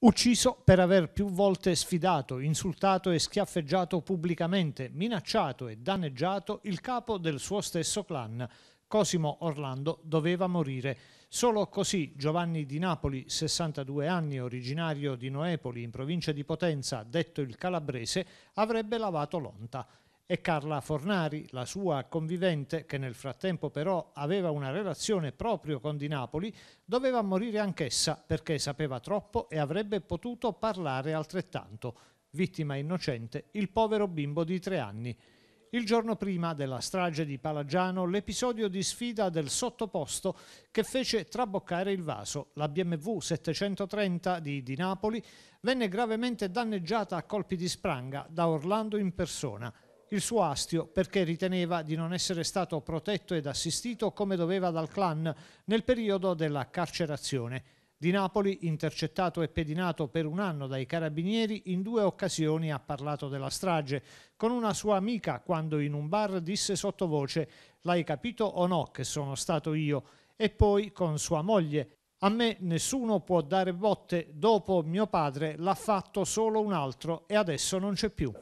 ucciso per aver più volte sfidato, insultato e schiaffeggiato pubblicamente, minacciato e danneggiato il capo del suo stesso clan. Cosimo Orlando doveva morire. Solo così Giovanni di Napoli, 62 anni, originario di Noepoli in provincia di Potenza, detto il calabrese, avrebbe lavato l'onta e Carla Fornari, la sua convivente, che nel frattempo però aveva una relazione proprio con Di Napoli, doveva morire anch'essa perché sapeva troppo e avrebbe potuto parlare altrettanto. Vittima innocente, il povero bimbo di tre anni. Il giorno prima della strage di Palagiano, l'episodio di sfida del sottoposto che fece traboccare il vaso. La BMW 730 di, di Napoli venne gravemente danneggiata a colpi di spranga da Orlando in persona il suo astio perché riteneva di non essere stato protetto ed assistito come doveva dal clan nel periodo della carcerazione. Di Napoli, intercettato e pedinato per un anno dai carabinieri, in due occasioni ha parlato della strage, con una sua amica quando in un bar disse sottovoce «L'hai capito o no che sono stato io?» e poi con sua moglie a me nessuno può dare botte, dopo mio padre l'ha fatto solo un altro e adesso non c'è più.